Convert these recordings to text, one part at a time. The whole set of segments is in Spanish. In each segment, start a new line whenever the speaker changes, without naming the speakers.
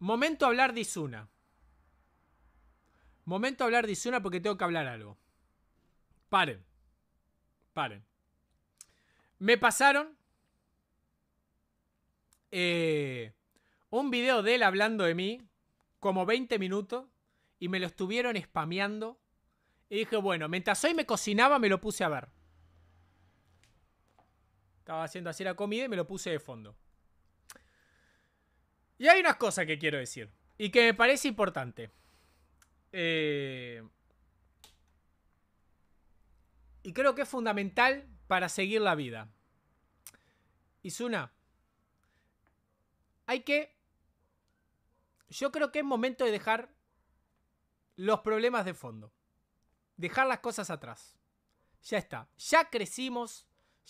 Momento a hablar de Isuna. Momento a hablar de Isuna porque tengo que hablar algo. Paren. Paren. Me pasaron eh, un video de él hablando de mí, como 20 minutos, y me lo estuvieron spameando. Y dije, bueno, mientras hoy me cocinaba, me lo puse a ver. Estaba haciendo así la comida y me lo puse de fondo. Y hay unas cosas que quiero decir. Y que me parece importante. Eh, y creo que es fundamental para seguir la vida. Isuna, hay que... Yo creo que es momento de dejar los problemas de fondo. Dejar las cosas atrás. Ya está. Ya crecimos.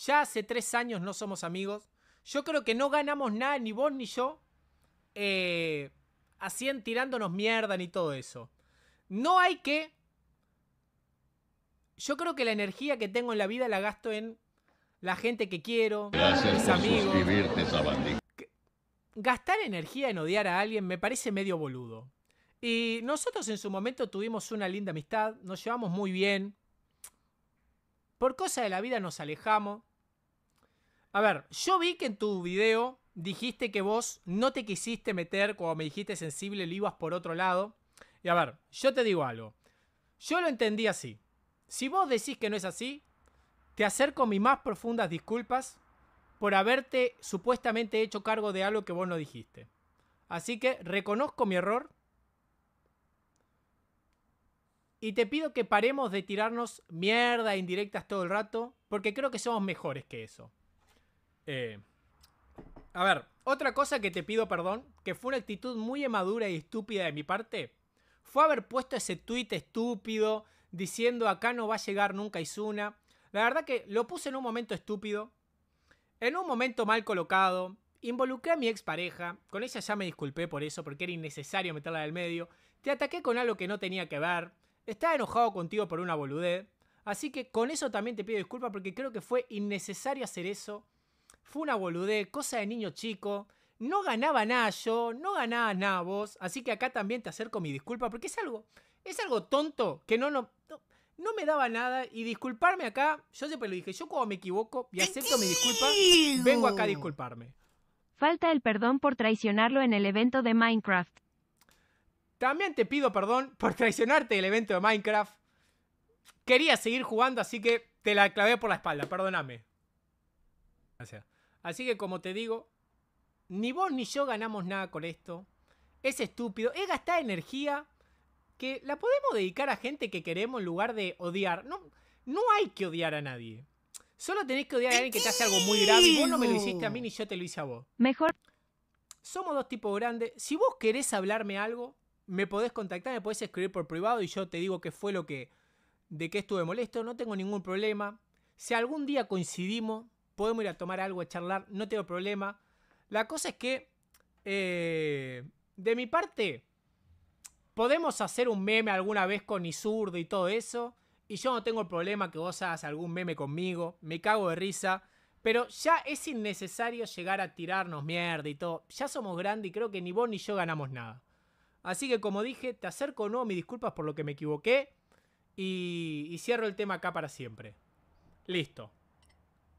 Ya hace tres años no somos amigos. Yo creo que no ganamos nada, ni vos ni yo, hacían eh, tirándonos mierda y todo eso. No hay que... Yo creo que la energía que tengo en la vida la gasto en la gente que quiero, Gracias mis amigos. Gastar energía en odiar a alguien me parece medio boludo. Y nosotros en su momento tuvimos una linda amistad, nos llevamos muy bien. Por cosa de la vida nos alejamos. A ver, yo vi que en tu video dijiste que vos no te quisiste meter, cuando me dijiste sensible, lo ibas por otro lado. Y a ver, yo te digo algo. Yo lo entendí así. Si vos decís que no es así, te acerco mis más profundas disculpas por haberte supuestamente hecho cargo de algo que vos no dijiste. Así que reconozco mi error y te pido que paremos de tirarnos mierda indirectas todo el rato, porque creo que somos mejores que eso. Eh, a ver, otra cosa que te pido perdón, que fue una actitud muy emadura y estúpida de mi parte, fue haber puesto ese tweet estúpido diciendo acá no va a llegar nunca Isuna. La verdad que lo puse en un momento estúpido, en un momento mal colocado, involucré a mi expareja, con ella ya me disculpé por eso porque era innecesario meterla del medio, te ataqué con algo que no tenía que ver, estaba enojado contigo por una boludez, así que con eso también te pido disculpas porque creo que fue innecesario hacer eso fue una boludez, cosa de niño chico. No ganaba nada yo, no ganaba nada vos. Así que acá también te acerco mi disculpa porque es algo, es algo tonto que no, no, me daba nada. Y disculparme acá, yo siempre lo dije, yo cuando me equivoco y acepto mi disculpa, vengo acá a disculparme. Falta el perdón por traicionarlo en el evento de Minecraft. También te pido perdón por traicionarte el evento de Minecraft. Quería seguir jugando, así que te la clavé por la espalda, perdóname. Así que como te digo, ni vos ni yo ganamos nada con esto. Es estúpido, es gastar energía que la podemos dedicar a gente que queremos en lugar de odiar. No, no hay que odiar a nadie. Solo tenés que odiar a alguien que te hace algo muy grave. Y vos no me lo hiciste a mí ni yo te lo hice a vos. Mejor. Somos dos tipos grandes. Si vos querés hablarme algo, me podés contactar, me podés escribir por privado y yo te digo qué fue lo que. de qué estuve molesto. No tengo ningún problema. Si algún día coincidimos, podemos ir a tomar algo, a charlar, no tengo problema. La cosa es que, eh, de mi parte, podemos hacer un meme alguna vez con Isurdo y todo eso. Y yo no tengo problema que vos hagas algún meme conmigo, me cago de risa. Pero ya es innecesario llegar a tirarnos mierda y todo. Ya somos grandes y creo que ni vos ni yo ganamos nada. Así que como dije, te acerco o no, mis disculpas por lo que me equivoqué. y cierro el tema acá para siempre. Listo.